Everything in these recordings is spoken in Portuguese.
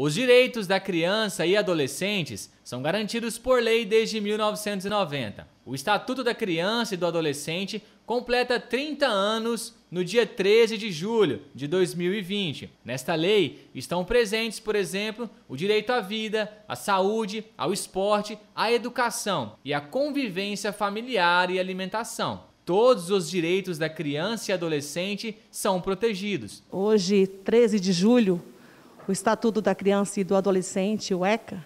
Os direitos da criança e adolescentes são garantidos por lei desde 1990. O Estatuto da Criança e do Adolescente completa 30 anos no dia 13 de julho de 2020. Nesta lei estão presentes, por exemplo, o direito à vida, à saúde, ao esporte, à educação e à convivência familiar e alimentação. Todos os direitos da criança e adolescente são protegidos. Hoje, 13 de julho, o Estatuto da Criança e do Adolescente, o ECA,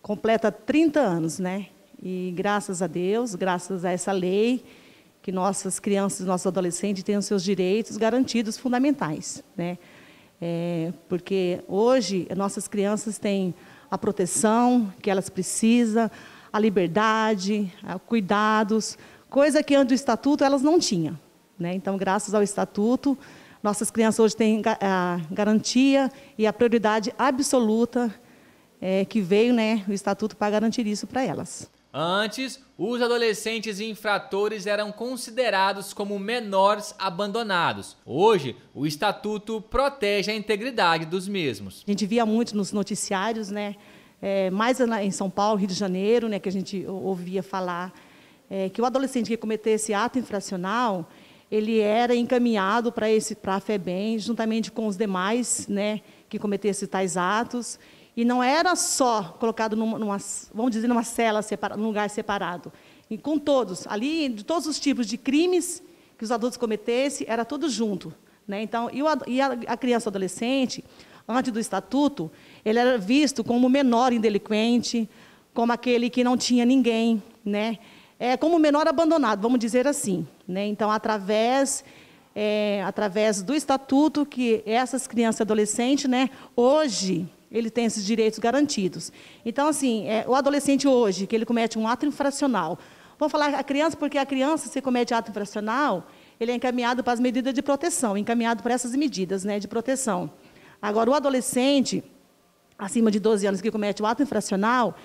completa 30 anos, né? E graças a Deus, graças a essa lei, que nossas crianças, nossos adolescentes tenham seus direitos garantidos fundamentais, né? É, porque hoje nossas crianças têm a proteção que elas precisam, a liberdade, cuidados, coisa que antes do estatuto elas não tinham, né? Então, graças ao estatuto, nossas crianças hoje têm a garantia e a prioridade absoluta é, que veio né, o Estatuto para garantir isso para elas. Antes, os adolescentes infratores eram considerados como menores abandonados. Hoje, o estatuto protege a integridade dos mesmos. A gente via muito nos noticiários, né? É, mais em São Paulo, Rio de Janeiro, né, que a gente ouvia falar é, que o adolescente que cometesse ato infracional, ele era encaminhado para esse para a FEBEM, juntamente com os demais, né, que cometessem tais atos, e não era só colocado numa, numa vamos dizer, numa cela separada, num lugar separado, e com todos, ali de todos os tipos de crimes que os adultos cometessem, era tudo junto, né? Então, e, o, e a, a criança adolescente, antes do estatuto, ele era visto como menor indelinquente, como aquele que não tinha ninguém, né? é, como menor abandonado, vamos dizer assim. Né? Então, através é, através do estatuto que essas crianças e adolescentes, né, hoje ele tem esses direitos garantidos. Então, assim, é, o adolescente hoje que ele comete um ato infracional, vamos falar a criança porque a criança se comete ato infracional, ele é encaminhado para as medidas de proteção, encaminhado para essas medidas, né, de proteção. Agora, o adolescente acima de 12 anos que comete o ato infracional,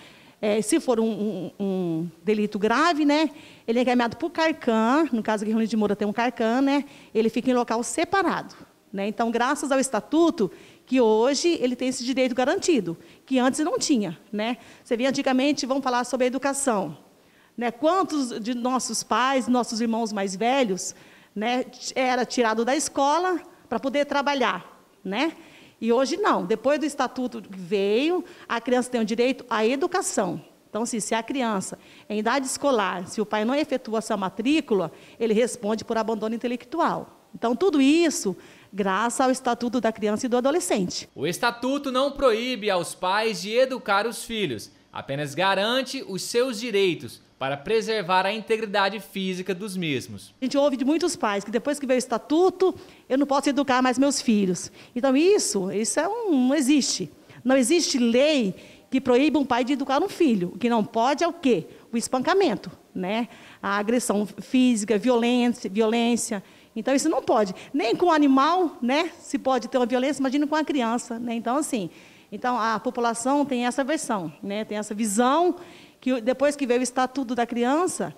é, se for um, um, um, delito grave, né, ele é encaminhado por carcã, no caso aqui Reunido de Moura tem um carcã, né, ele fica em local separado. Né? Então, graças ao estatuto, que hoje ele tem esse direito garantido, que antes não tinha. Né? Você via antigamente, vamos falar sobre a educação. Né? Quantos de nossos pais, nossos irmãos mais velhos, né, era tirado da escola para poder trabalhar, né? E hoje não. Depois do estatuto que veio, a criança tem o direito à educação. Então, assim, se a criança, em idade escolar, se o pai não efetua essa matrícula, ele responde por abandono intelectual. Então, tudo isso graças ao Estatuto da Criança e do Adolescente. O Estatuto não proíbe aos pais de educar os filhos, apenas garante os seus direitos para preservar a integridade física dos mesmos. A gente ouve de muitos pais que depois que veio o estatuto, eu não posso educar mais meus filhos. Então isso, isso é um, não existe. Não existe lei que proíba um pai de educar um filho. O que não pode é o quê? O espancamento, né? A agressão física, violência, violência. Então isso não pode. Nem com o animal, né? Se pode ter uma violência, imagina com a criança, né? Então assim, então a população tem essa versão, né? Tem essa visão que depois que veio o estatuto da criança,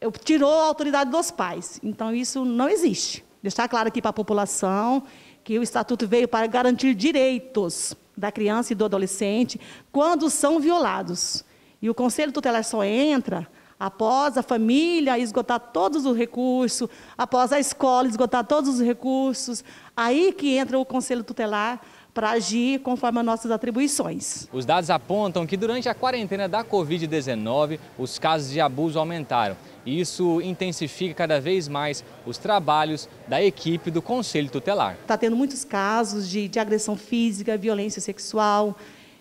eu, tirou a autoridade dos pais. Então, isso não existe. Deixar claro aqui para a população que o estatuto veio para garantir direitos da criança e do adolescente quando são violados. E o conselho tutelar só entra após a família esgotar todos os recursos, após a escola esgotar todos os recursos, aí que entra o conselho tutelar para agir conforme as nossas atribuições. Os dados apontam que durante a quarentena da Covid-19, os casos de abuso aumentaram. E isso intensifica cada vez mais os trabalhos da equipe do Conselho Tutelar. Está tendo muitos casos de, de agressão física, violência sexual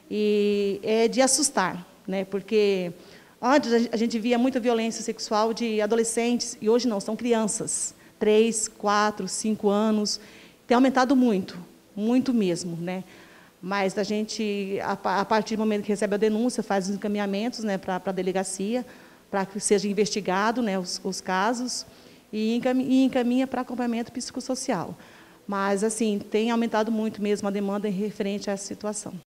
e é de assustar, né? porque antes a gente via muita violência sexual de adolescentes e hoje não, são crianças, 3, 4, 5 anos, tem aumentado muito muito mesmo, né? Mas a gente, a, partir do momento que recebe a denúncia, faz os encaminhamentos né, para a delegacia, para que seja investigado né, os, os casos e encaminha, para acompanhamento psicossocial. Mas, assim, tem aumentado muito mesmo a demanda em referente a essa situação.